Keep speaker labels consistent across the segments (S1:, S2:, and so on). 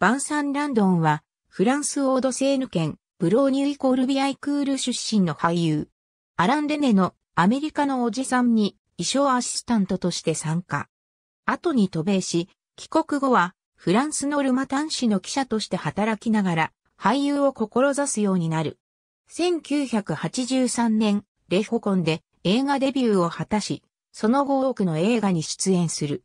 S1: バンサン・ランドンは、フランス・オード・セーヌ県、ブローニュイコールビアイクール出身の俳優。アラン・デネのアメリカのおじさんに衣装アシスタントとして参加。後に渡米し、帰国後はフランスのルマタン市の記者として働きながら俳優を志すようになる。1983年、レホコンで映画デビューを果たし、その後多くの映画に出演する。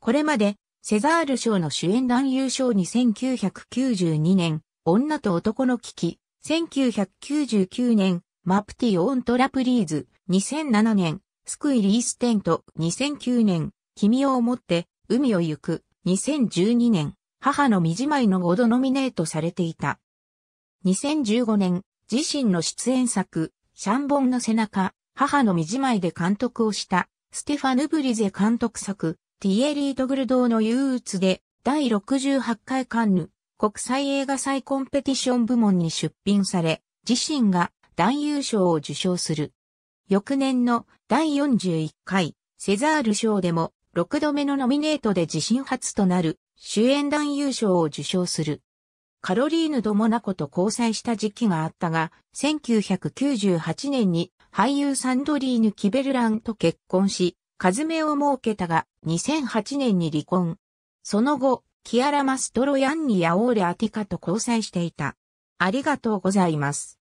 S1: これまでセザール賞の主演男優賞に1992年、女と男の危機、1999年、マプティ・オン・トラプリーズ、2007年、スクイ・リーステント、2009年、君を思って、海を行く、2012年、母の身じまいの5度ノミネートされていた。2015年、自身の出演作、シャンボンの背中、母の身じまいで監督をした、ステファヌ・ブリゼ監督作、ティエリー・ドグルドーの憂鬱で、第68回カンヌ国際映画祭コンペティション部門に出品され、自身が男優賞を受賞する。翌年の第41回セザール賞でも6度目のノミネートで自身初となる主演男優賞を受賞する。カロリーヌ・ドモナコと交際した時期があったが、1998年に俳優サンドリーヌ・キベルランと結婚し、カズメを設けたが、2008年に離婚。その後、キアラ・マストロヤンニやオーレ・アティカと交際していた。ありがとうございま
S2: す。